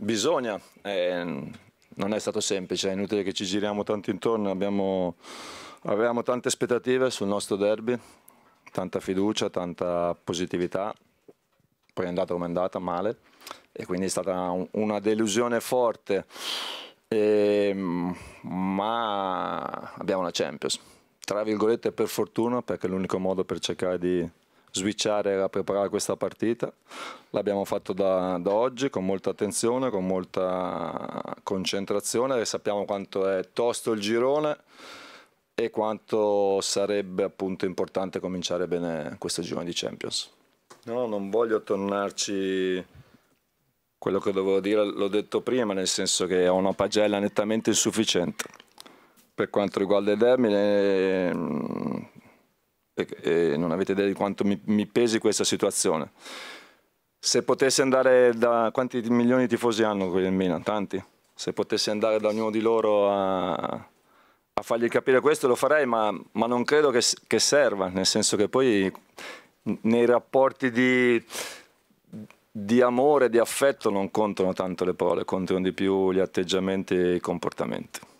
Bisogna, eh, non è stato semplice, è inutile che ci giriamo tanto intorno, abbiamo, avevamo tante aspettative sul nostro derby, tanta fiducia, tanta positività, poi è andata come è andata, male, e quindi è stata una delusione forte, e, ehm, ma abbiamo la Champions, tra virgolette per fortuna, perché è l'unico modo per cercare di switchare a preparare questa partita. L'abbiamo fatto da, da, oggi con molta attenzione, con molta concentrazione e sappiamo quanto è tosto il girone e quanto sarebbe appunto importante cominciare bene questo girone di Champions. No, non voglio tornarci quello che dovevo dire, l'ho detto prima, nel senso che ho una pagella nettamente insufficiente. Per quanto riguarda il termine, e, e non avete idea di quanto mi, mi pesi questa situazione. Se potessi andare da quanti milioni di tifosi hanno quelli del Milan? Tanti. Se potessi andare da ognuno di loro a, a fargli capire questo lo farei, ma, ma non credo che, che, serva, nel senso che poi nei rapporti di, di amore, di affetto non contano tanto le parole, contano di più gli atteggiamenti e i comportamenti.